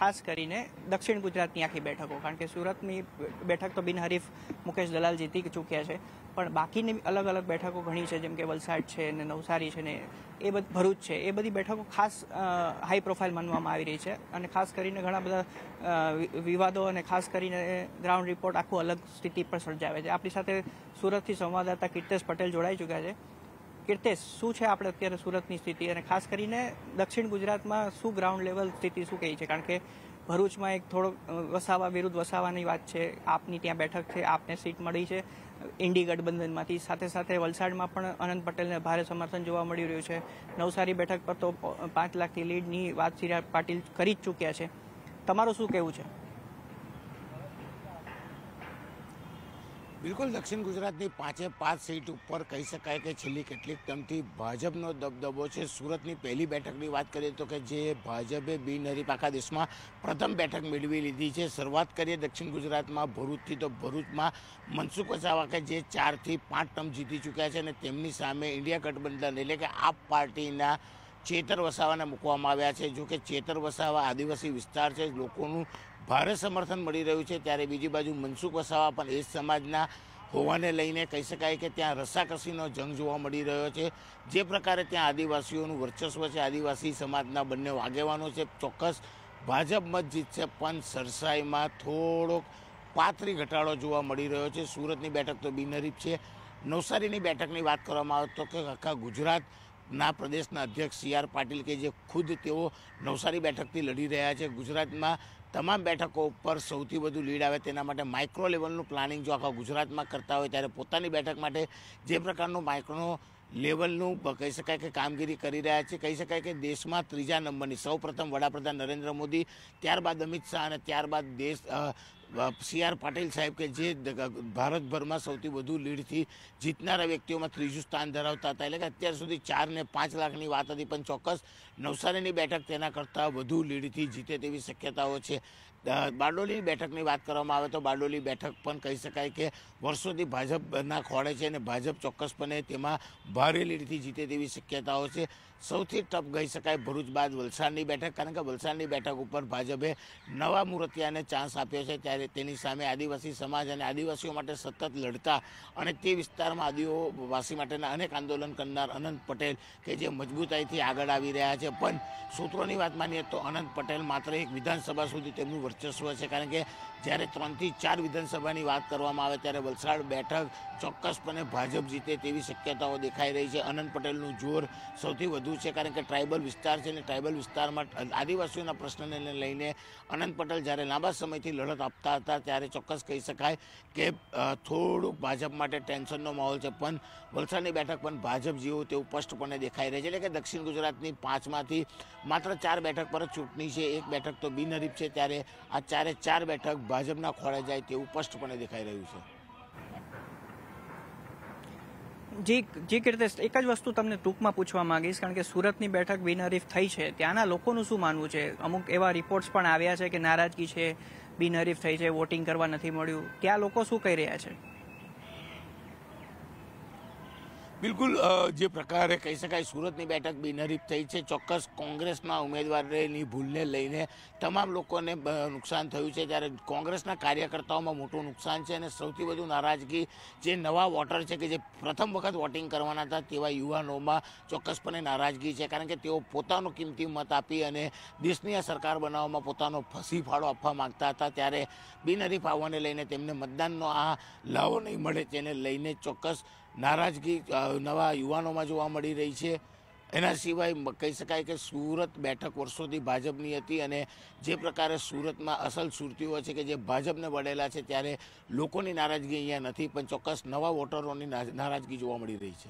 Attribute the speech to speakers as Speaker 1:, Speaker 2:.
Speaker 1: ખાસ કરીને દક્ષિણ ગુજરાતની આખી બેઠકો કારણ કે સુરતની બેઠક તો બિનહરીફ મુકેશ દલાલ જીતી ચૂક્યા છે પણ બાકીની અલગ અલગ બેઠકો ઘણી છે જેમ કે વલસાડ છે ને નવસારી છે ને એ બધી ભરૂચ છે એ બધી બેઠકો ખાસ હાઈ પ્રોફાઇલ માનવામાં આવી રહી છે અને ખાસ કરીને ઘણા બધા વિવાદો અને ખાસ કરીને ગ્રાઉન્ડ રિપોર્ટ આખું અલગ સ્થિતિ પર સર્જાવે છે આપણી સાથે સુરતથી સંવાદદાતા કીર્તેશ પટેલ જોડાઈ ચૂક્યા છે કીર્તેશ શું છે આપણે અત્યારે સુરતની સ્થિતિ અને ખાસ કરીને દક્ષિણ ગુજરાતમાં શું ગ્રાઉન્ડ લેવલ સ્થિતિ શું કહી છે કારણ કે ભરૂચમાં એક થોડો વસાવા વિરુદ્ધ વસાવાની વાત છે આપની ત્યાં બેઠક છે આપને સીટ મળી છે ઇન્ડી ગઠબંધનમાંથી સાથે સાથે વલસાડમાં પણ અનંત પટેલને ભારે સમર્થન જોવા મળી રહ્યું છે નવસારી બેઠક પર તો પાંચ લાખથી લીડની વાત સિરા પાટીલ કરી જ ચૂક્યા છે તમારું શું કહેવું છે
Speaker 2: બિલકુલ દક્ષિણ ગુજરાતની પાંચે પાંચ સીટ ઉપર કહી શકાય કે છેલ્લી કેટલીક ટર્મથી ભાજપનો દબદબો છે સુરતની પહેલી બેઠકની વાત કરીએ તો કે જે ભાજપે બિનહરીફ આખા દેશમાં પ્રથમ બેઠક મેળવી લીધી છે શરૂઆત કરીએ દક્ષિણ ગુજરાતમાં ભરૂચથી તો ભરૂચમાં મનસુખ વસાવા કે જે ચારથી પાંચ ટર્મ જીતી ચૂક્યા છે અને તેમની સામે ઇન્ડિયા ગઠબંધન એટલે કે આપ પાર્ટીના ચેતર વસાવાને મૂકવામાં આવ્યા છે જો કે ચેતર વસાવા આદિવાસી વિસ્તાર છે લોકોનું ભારે સમર્થન મળી રહ્યું છે ત્યારે બીજી બાજુ મનસુખ વસાવા પણ એ સમાજના હોવાને લઈને કહી શકાય કે ત્યાં રસાકસીનો જંગ જોવા મળી રહ્યો છે જે પ્રકારે ત્યાં આદિવાસીઓનું વર્ચસ્વ છે આદિવાસી સમાજના બંને આગેવાનો છે ચોક્કસ ભાજપ મત જીતશે પણ સરસાઈમાં થોડોક પાતરી ઘટાડો જોવા મળી રહ્યો છે સુરતની બેઠક તો બિનહરીફ છે નવસારીની બેઠકની વાત કરવામાં આવે તો કે આખા ગુજરાત ના પ્રદેશના અધ્યક્ષ સી આર પાટીલ કે જે ખુદ તેઓ નવસારી બેઠકથી લડી રહ્યા છે ગુજરાતમાં તમામ બેઠકો ઉપર સૌથી વધુ લીડ આવે તેના માટે માઇક્રો લેવલનું પ્લાનિંગ જો આખા ગુજરાતમાં કરતા હોય ત્યારે પોતાની બેઠક માટે જે પ્રકારનું માઇક્રો લેવલનું કહી શકાય કે કામગીરી કરી રહ્યા છે કહી શકાય કે દેશમાં ત્રીજા નંબરની સૌપ્રથમ વડાપ્રધાન નરેન્દ્ર મોદી ત્યારબાદ અમિત શાહ અને ત્યારબાદ દેશ સી આર પાટીલ સાહેબ કે જે ભારતભરમાં સૌથી વધુ લીડથી જીતનારા વ્યક્તિઓમાં ત્રીજું સ્થાન ધરાવતા હતા એટલે કે અત્યાર સુધી ચાર ને પાંચ લાખની વાત હતી પણ ચોક્કસ નવસારીની બેઠક તેના કરતાં વધુ લીડથી જીતે તેવી શક્યતાઓ છે બારડોલી બેઠકની વાત કરવામાં આવે તો બારડોલી બેઠક પણ કહી શકાય કે વર્ષોથી ભાજપના ખોળે છે અને ભાજપ ચોક્કસપણે તેમાં ભારે લીડથી જીતે તેવી શક્યતાઓ છે સૌથી ટફ કહી શકાય ભરૂચ બાદ વલસાડની બેઠક કારણ કે વલસાડની બેઠક ઉપર ભાજપે નવા મૂર્તિયાને ચાન્સ આપ્યો છે ત્યારે તેની સામે આદિવાસી સમાજ અને આદિવાસીઓ માટે સતત લડતા અને તે વિસ્તારમાં આદિવાસી માટેના અનેક આંદોલન કરનાર અનંત પટેલ કે જે મજબૂતાઈથી આગળ આવી રહ્યા છે પણ સૂત્રોની વાત માનીએ તો અનંત પટેલ માત્ર એક વિધાનસભા સુધી તેમનું વર્ચસ્વ છે કારણ કે જ્યારે ત્રણથી ચાર વિધાનસભાની વાત કરવામાં આવે ત્યારે વલસાડ બેઠક ચોક્કસપણે ભાજપ જીતે તેવી શક્યતાઓ દેખાઈ રહી છે અનંત પટેલનું જોર સૌથી વધુ છે કારણ કે ટ્રાઇબલ વિસ્તાર છે અને ટ્રાઇબલ વિસ્તારમાં આદિવાસીઓના પ્રશ્નને લઈને અનંત પટેલ જ્યારે લાંબા સમયથી લડત આપતા હતા ત્યારે ચોક્કસ કહી શકાય કે થોડુંક ભાજપ માટે ટેન્શનનો માહોલ છે પણ વલસાડની બેઠક પણ ભાજપ જેવું તેવું સ્પષ્ટપણે દેખાઈ રહી છે એટલે કે દક્ષિણ ગુજરાતની પાંચમાંથી માત્ર ચાર બેઠક પર જ ચૂંટણી છે એક બેઠક તો બિનહરીફ છે ત્યારે આ ચારે ચાર બેઠક ભાજપના ખોળે જાય તેવું સ્પષ્ટપણે દેખાઈ રહ્યું
Speaker 1: છે જી જી કીર્તેશ એક જ વસ્તુ તમને ટૂંકમાં પૂછવા માંગીશ કારણ કે સુરતની બેઠક બિનહરીફ થઈ છે ત્યાંના લોકોનું શું માનવું છે અમુક એવા રિપોર્ટ્સ પણ આવ્યા છે કે નારાજગી છે બિનહરીફ થઈ છે વોટિંગ કરવા નથી મળ્યું ત્યાં લોકો શું કહી રહ્યા છે
Speaker 2: બિલકુલ જે પ્રકારે કહી શકાય સુરતની બેઠક બિનહરીફ થઈ છે ચોક્કસ કોંગ્રેસના ઉમેદવારની ભૂલને લઈને તમામ લોકોને નુકસાન થયું છે ત્યારે કોંગ્રેસના કાર્યકર્તાઓમાં મોટું નુકસાન છે અને સૌથી વધુ નારાજગી જે નવા વોટર છે કે જે પ્રથમ વખત વોટિંગ કરવાના હતા તેવા યુવાનોમાં ચોક્કસપણે નારાજગી છે કારણ કે તેઓ પોતાનો કિંમતી મત આપી અને દેશની આ સરકાર બનાવવામાં પોતાનો ફસી ફાળો આપવા માગતા હતા ત્યારે બિનહરીફ આવવાને લઈને તેમને મતદાનનો આ લાવો નહીં મળે તેને લઈને ચોક્કસ નારાજગી નવા યુવાનોમાં જોવા મળી રહી છે એના સિવાય કહી શકાય કે સુરત બેઠક વર્ષોથી ભાજપની હતી અને જે પ્રકારે સુરતમાં અસલ સુરતીઓ છે કે જે ભાજપને વળેલા છે ત્યારે લોકોની નારાજગી અહીંયા નથી
Speaker 1: પણ ચોક્કસ નવા વોટરોની નારાજગી જોવા મળી રહી છે